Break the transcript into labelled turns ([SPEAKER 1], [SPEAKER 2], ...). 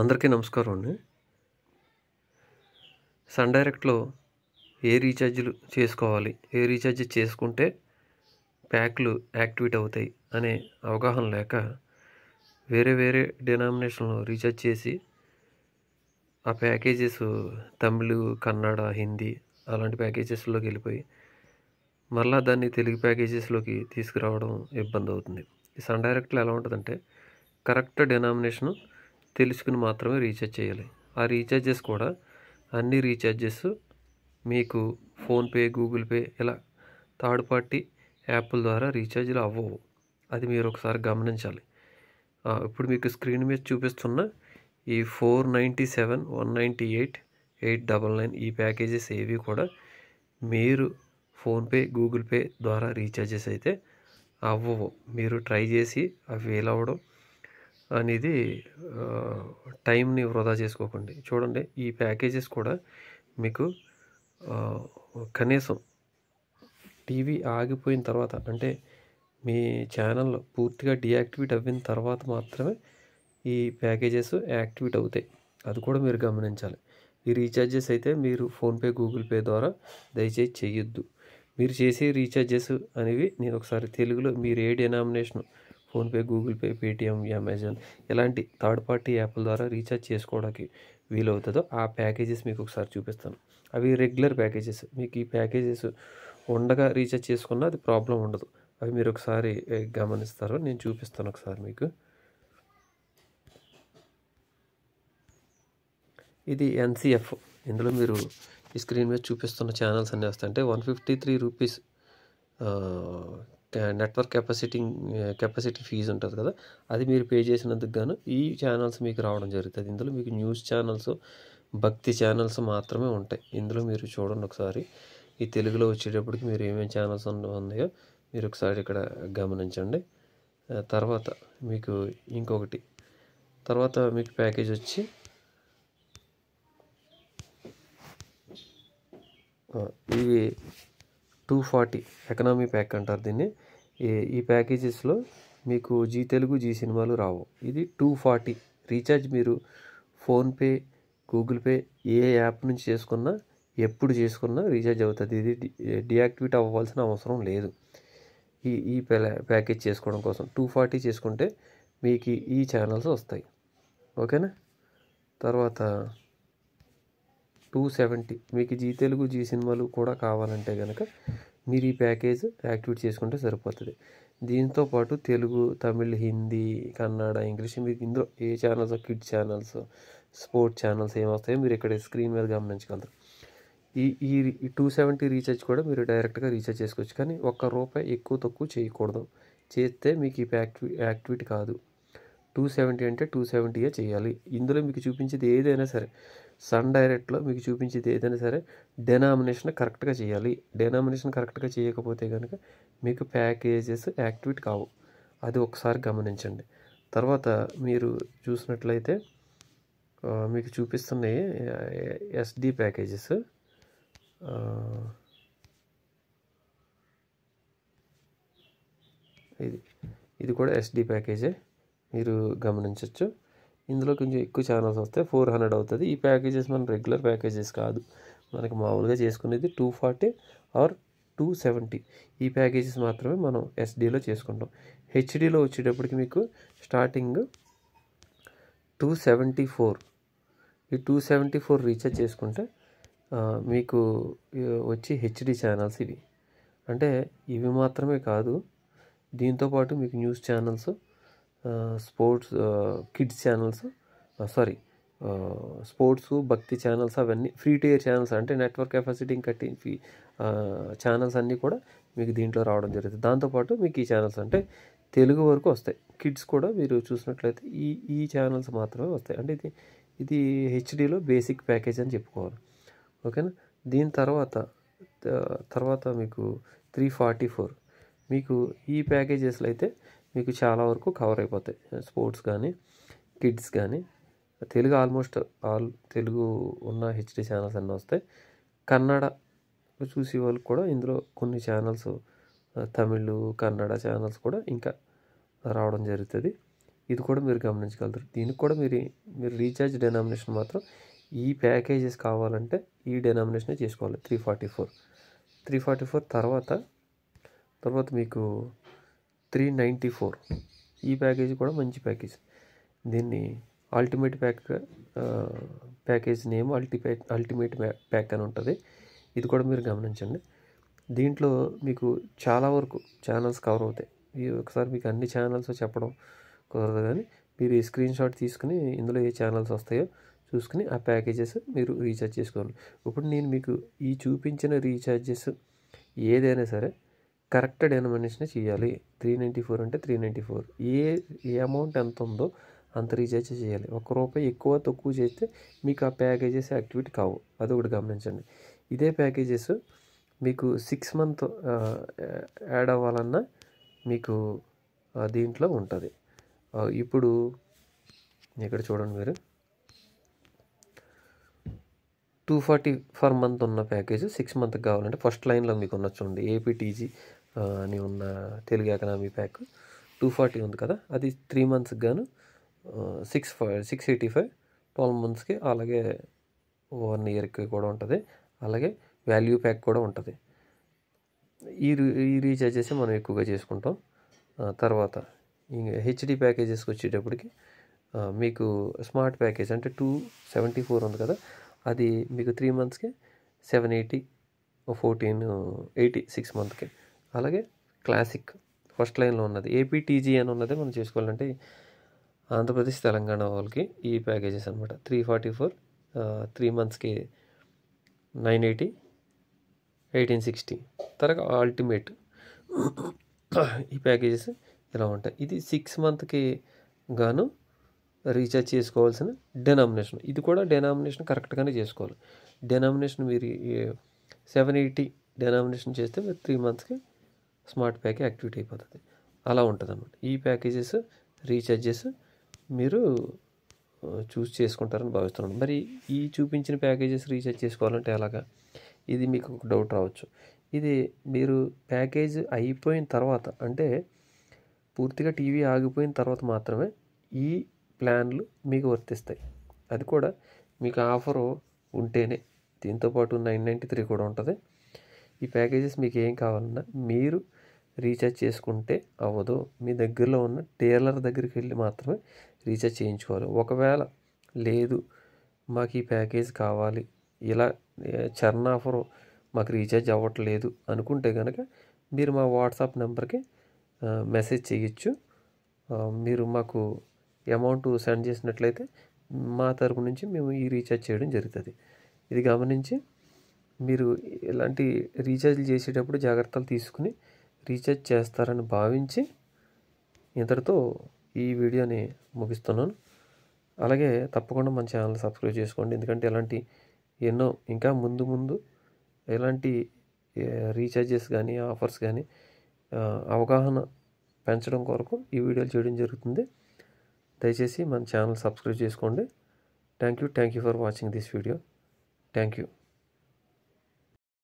[SPEAKER 1] అందరికీ నమస్కారం అండి సన్ డైరెక్ట్లో ఏ రీఛార్జ్లు చేసుకోవాలి ఏ రీఛార్జ్ చేసుకుంటే ప్యాక్లు యాక్టివేట్ అవుతాయి అనే అవగాహన లేక వేరే వేరే డినామినేషన్లో రీఛార్జ్ చేసి ఆ ప్యాకేజెస్ తమిళ్ కన్నడ హిందీ అలాంటి ప్యాకేజెస్లోకి వెళ్ళిపోయి మళ్ళీ దాన్ని తెలుగు ప్యాకేజెస్లోకి తీసుకురావడం ఇబ్బంది అవుతుంది ఈ సన్ డైరెక్ట్లో ఎలా ఉంటుందంటే కరెక్ట్ డినామినేషను తెలుసుకుని మాత్రమే రీఛార్జ్ చేయాలి ఆ రీఛార్జెస్ కూడా అన్ని రీఛార్జెస్ మీకు ఫోన్పే గూగుల్ పే ఇలా థర్డ్ పార్టీ యాప్ల ద్వారా రీఛార్జ్లు అవ్వవు అది మీరు ఒకసారి గమనించాలి ఇప్పుడు మీకు స్క్రీన్ మీద చూపిస్తున్న ఈ four ninety seven one ninety eight eight double nine ఈ ప్యాకేజెస్ ఏవి కూడా మీరు ఫోన్పే గూగుల్ పే ద్వారా రీఛార్జెస్ అయితే అవ్వవు మీరు ట్రై చేసి అవి అవ్వడం అనేది టైంని వృధా చేసుకోకండి చూడండి ఈ ప్యాకేజెస్ కూడా మీకు కనీసం టీవీ ఆగిపోయిన తర్వాత అంటే మీ ఛానల్ పూర్తిగా డీయాక్టివేట్ అయిన తర్వాత మాత్రమే ఈ ప్యాకేజెస్ యాక్టివేట్ అవుతాయి అది కూడా మీరు గమనించాలి ఈ రీఛార్జెస్ అయితే మీరు ఫోన్పే గూగుల్ పే ద్వారా దయచేసి చేయొద్దు మీరు చేసే రీఛార్జెస్ అనేవి నేను ఒకసారి తెలుగులో మీరు ఏ denomination PhonePe Google Pay Paytm Amazon ఇలాంటి థర్డ్ పార్టీ యాప్ల ద్వారా రీఛార్జ్ చేసుకోవడానికి వీలవుతుందో ఆ ప్యాకేజెస్ మీకు ఒకసారి చూపిస్తాను అవి రెగ్యులర్ ప్యాకేజెస్ మీకు ఈ ప్యాకేజెస్ ఉండగా రీఛార్జ్ చేసుకున్నా అది ప్రాబ్లం ఉండదు అవి మీరు ఒకసారి గమనిస్తారు నేను చూపిస్తాను ఒకసారి మీకు ఇది ఎన్సిఎఫ్ ఇందులో మీరు ఈ స్క్రీన్ మీద చూపిస్తున్న ఛానల్స్ అన్నీ వస్తాయి అంటే one fifty three rupees network capacity capacity fees ఉంటుంది కదా అది మీరు పే చేసినందుకు గాను ఈ ఛానల్స్ మీకు రావడం జరుగుతుంది ఇందులో మీకు న్యూస్ ఛానల్స్ భక్తి ఛానల్స్ మాత్రమే ఉంటాయి ఇందులో మీరు చూడండి ఒకసారి ఈ తెలుగులో వచ్చేటప్పటికి మీరు ఏమేమి ఛానల్స్ ఉన్నాయో మీరు ఒకసారి ఇక్కడ గమనించండి తర్వాత మీకు ఇంకొకటి తర్వాత మీకు ప్యాకేజ్ వచ్చి ఇవి టూ ఫార్టీ ఎకనామీ ప్యాక్ అంటారు దీన్ని ఈ ప్యాకేజెస్లో మీకు జీ తెలుగు జీ సినిమాలు రావు ఇది టూ ఫార్టీ రీఛార్జ్ మీరు ఫోన్పే గూగుల్ పే ఏ యాప్ నుంచి చేసుకున్నా ఎప్పుడు చేసుకున్నా రీఛార్జ్ అవుతుంది ఇది డియాక్టివేట్ అవ్వాల్సిన అవసరం లేదు ఈ ఈ ప్యాకేజ్ చేసుకోవడం కోసం టూ ఫార్టీ చేసుకుంటే మీకు ఈ ఛానల్స్ వస్తాయి ఓకేనా తర్వాత టూ సెవెంటీ మీకు జీ తెలుగు జీ సినిమాలు కూడా కావాలంటే కనుక మీరు ఈ ప్యాకేజ్ యాక్టివేట్ చేసుకుంటే సరిపోతుంది దీంతో పాటు తెలుగు తమిళ్ హిందీ కన్నడ ఇంగ్లీష్ మీకు ఇందులో ఏ channels kid channels sports channels ఏమొస్తాయో మీరు ఇక్కడ స్క్రీన్ మీద గమనించగలరు ఈ ఈ టూ సెవెంటీ రీఛార్జ్ కూడా మీరు డైరెక్ట్గా రీఛార్జ్ చేసుకోవచ్చు కానీ ఒక్క రూపాయి ఎక్కువ తక్కువ చేయకూడదు చేస్తే మీకు ఈ యాక్టివి యాక్టివిటీ కాదు టూ సెవెంటీ అంటే టూ సెవెంటీయే చేయాలి ఇందులో మీకు చూపించేది ఏదైనా సరే సన్ డైరెక్ట్లో మీకు చూపించేది ఏదైనా సరే డెనామినేషన్ కరెక్ట్గా చేయాలి డెనామినేషన్ కరెక్ట్గా చేయకపోతే కనుక మీకు ప్యాకేజెస్ యాక్టివేట్ కావు అది ఒకసారి గమనించండి తర్వాత మీరు చూసినట్లయితే మీకు చూపిస్తున్నాయి ఎస్డి ప్యాకేజెస్ ఇది ఇది కూడా ఎస్డి ప్యాకేజే మీరు గమనించవచ్చు ఇందులో కొంచెం ఎక్కువ ఛానల్స్ వస్తాయి ఫోర్ హండ్రెడ్ అవుతుంది ఈ ప్యాకేజెస్ మనం రెగ్యులర్ ప్యాకేజెస్ కాదు మనకి మామూలుగా చేసుకునేది two forty or two seventy ఈ ప్యాకేజెస్ మాత్రమే మనం ఎస్డీలో చేసుకుంటాం హెచ్డీలో వచ్చేటప్పటికి మీకు స్టార్టింగ్ టూ సెవెంటీ ఫోర్ ఈ టూ సెవెంటీ ఫోర్ రీఛార్జ్ చేసుకుంటే మీకు వచ్చి హెచ్డి ఛానల్స్ ఇవి అంటే ఇవి మాత్రమే కాదు దీంతోపాటు మీకు news channels sports kids channels sorry sports భక్తి ఛానల్స్ అవన్నీ ఫ్రీ టు ఇయర్ ఛానల్స్ అంటే నెట్వర్క్ కెపాసిటీ కట్టి ఛానల్స్ అన్నీ కూడా మీకు దీంట్లో రావడం జరుగుతుంది దాంతోపాటు మీకు ఈ ఛానల్స్ అంటే తెలుగు వరకు వస్తాయి కిడ్స్ కూడా మీరు చూసినట్లయితే ఈ ఈ ఛానల్స్ మాత్రమే వస్తాయి అంటే ఇది ఇది హెచ్డిలో బేసిక్ ప్యాకేజ్ అని చెప్పుకోవాలి ఓకేనా దీని తర్వాత తర్వాత మీకు త్రీ ఫార్టీ ఫోర్ మీకు ఈ ప్యాకేజెస్లో అయితే మీకు చాలా వరకు కవర్ అయిపోతాయి స్పోర్ట్స్ కానీ కిడ్స్ కానీ తెలుగు ఆల్మోస్ట్ ఆల్ తెలుగు ఉన్న హెచ్డి ఛానల్స్ అన్నీ వస్తాయి కన్నడ చూసే వాళ్ళకి కూడా ఇందులో కొన్ని ఛానల్స్ తమిళ్ కన్నడ ఛానల్స్ కూడా ఇంకా రావడం జరుగుతుంది ఇది కూడా మీరు గమనించగలుగుతారు దీనికి కూడా మీరు మీరు రీఛార్జ్ డెనామినేషన్ మాత్రం ఈ ప్యాకేజెస్ కావాలంటే ఈ డెనామినేషనే చేసుకోవాలి three forty four three forty four తర్వాత తర్వాత మీకు త్రీ నైంటీ ఫోర్ ఈ ప్యాకేజీ కూడా మంచి ప్యాకేజ్ దీన్ని అల్టిమేట్ ప్యాక్ ప్యాకేజ్ నేమ్ అల్టిపే అల్టిమేట్ ప్యాక్ అని ఉంటుంది ఇది కూడా మీరు గమనించండి దీంట్లో మీకు చాలా వరకు ఛానల్స్ కవర్ అవుతాయి ఒకసారి మీకు అన్ని ఛానల్స్ చెప్పడం కుదరదు కానీ మీరు ఈ స్క్రీన్ షాట్ తీసుకుని ఇందులో ఏ ఛానల్స్ వస్తాయో చూసుకుని ఆ ప్యాకేజెస్ మీరు రీఛార్జ్ చేసుకోవాలి ఇప్పుడు నేను మీకు ఈ చూపించిన రీఛార్జెస్ ఏదైనా సరే కరెక్ట్ డెనమినేషన్ చేయాలి త్రీ నైంటీ ఫోర్ అంటే త్రీ నైంటీ ఫోర్ ఏ ఏ అమౌంట్ ఎంత ఉందో అంత రీఛార్జ్ చేయాలి ఒక రూపాయి ఎక్కువ తక్కువ చేస్తే మీకు ఆ ప్యాకేజెస్ యాక్టివేట్ కావు అది ఒకటి గమనించండి ఇదే ప్యాకేజెస్ మీకు సిక్స్ మంత్ యాడ్ అవ్వాలన్నా మీకు దీంట్లో ఉంటుంది ఇప్పుడు ఇక్కడ చూడండి మీరు టూ ఫార్టీ ఫర్ మంత్ ఉన్న ప్యాకేజ్ సిక్స్ మంత్కి కావాలంటే ఫస్ట్ లైన్లో మీకు ఉన్న చూడండి ఏపీటీజీ అని ఉన్న Telugu economy pack two forty ఉంది కదా అది త్రీ మంత్స్కి గాను six five six eighty five twelve మంత్స్కి అలాగే వన్ ఇయర్కి కూడా ఉంటుంది అలాగే వాల్యూ ప్యాక్ కూడా ఉంటుంది ఈ ఈ రీఛార్జెస్ మనం ఎక్కువగా చేసుకుంటాం తర్వాత హెచ్డి ప్యాకేజెస్కి వచ్చేటప్పటికి మీకు స్మార్ట్ ప్యాకేజ్ అంటే టూ సెవెంటీ ఫోర్ ఉంది కదా అది మీకు త్రీ మంత్స్కి seven eighty fourteen eighty six మంత్కి అలాగే క్లాసిక్ ఫస్ట్ లైన్లో ఉన్నది ఏపీటీజీ అని ఉన్నదే మనం చేసుకోవాలంటే ఆంధ్రప్రదేశ్ తెలంగాణ వాళ్ళకి ఈ ప్యాకేజెస్ అనమాట త్రీ ఫార్టీ ఫోర్ త్రీ మంత్స్కి నైన్ ఎయిటీ ఎయిటీన్ సిక్స్టీ తర్వాత అల్టిమేట్ ఈ ప్యాకేజెస్ ఇలా ఉంటాయి ఇది సిక్స్ మంత్కి గాను రీఛార్జ్ చేసుకోవాల్సిన డెనామినేషన్ ఇది కూడా డెనామినేషన్ కరెక్ట్గానే చేసుకోవాలి డెనామినేషన్ మీరు సెవెన్ ఎయిటీ డెనామినేషన్ చేస్తే మీరు త్రీ మంత్స్కి స్మార్ట్ ప్యాక్ యాక్టివేట్ అయిపోతుంది అలా ఉంటుంది అన్నమాట ఈ ప్యాకేజెస్ రీఛార్జెస్ మీరు చూస్ చేసుకుంటారని భావిస్తున్నాను మరి ఈ చూపించిన ప్యాకేజెస్ రీఛార్జ్ చేసుకోవాలంటే ఎలాగా ఇది మీకు ఒక డౌట్ రావచ్చు ఇది మీరు ప్యాకేజ్ అయిపోయిన తర్వాత అంటే పూర్తిగా టీవీ ఆగిపోయిన తర్వాత మాత్రమే ఈ ప్లాన్లు మీకు వర్తిస్తాయి అది కూడా మీకు ఆఫరు ఉంటేనే దీంతోపాటు నైన్ నైంటీ త్రీ కూడా ఉంటుంది ఈ ప్యాకేజెస్ మీకు ఏం కావాలన్నా మీరు రీఛార్జ్ చేసుకుంటే అవ్వదు మీ దగ్గరలో ఉన్న టేలర్ దగ్గరికి వెళ్ళి మాత్రమే రీఛార్జ్ చేయించుకోవాలి ఒకవేళ లేదు మాకు ఈ ప్యాకేజ్ కావాలి ఇలా చర్న్ ఆఫర్ మాకు రీఛార్జ్ అవ్వట్లేదు అనుకుంటే కనుక మీరు మా వాట్సాప్ నెంబర్కి మెసేజ్ చేయొచ్చు మీరు మాకు అమౌంట్ సెండ్ చేసినట్లయితే మా తరపు నుంచి మేము ఈ రీఛార్జ్ చేయడం జరుగుతుంది ఇది గమనించి మీరు ఇలాంటి రీఛార్జ్లు చేసేటప్పుడు జాగ్రత్తలు తీసుకుని రీఛార్జ్ చేస్తారని భావించి ఇంతటితో ఈ వీడియోని ముగిస్తున్నాను అలాగే తప్పకుండా మన ఛానల్ సబ్స్క్రైబ్ చేసుకోండి ఎందుకంటే ఇలాంటి ఎన్నో ఇంకా ముందు ముందు ఎలాంటి రీఛార్జెస్ కానీ ఆఫర్స్ కానీ అవగాహన పెంచడం కొరకు ఈ వీడియోలు చేయడం జరుగుతుంది దయచేసి మన ఛానల్ సబ్స్క్రైబ్ చేసుకోండి thank you thank you for watching this video thank you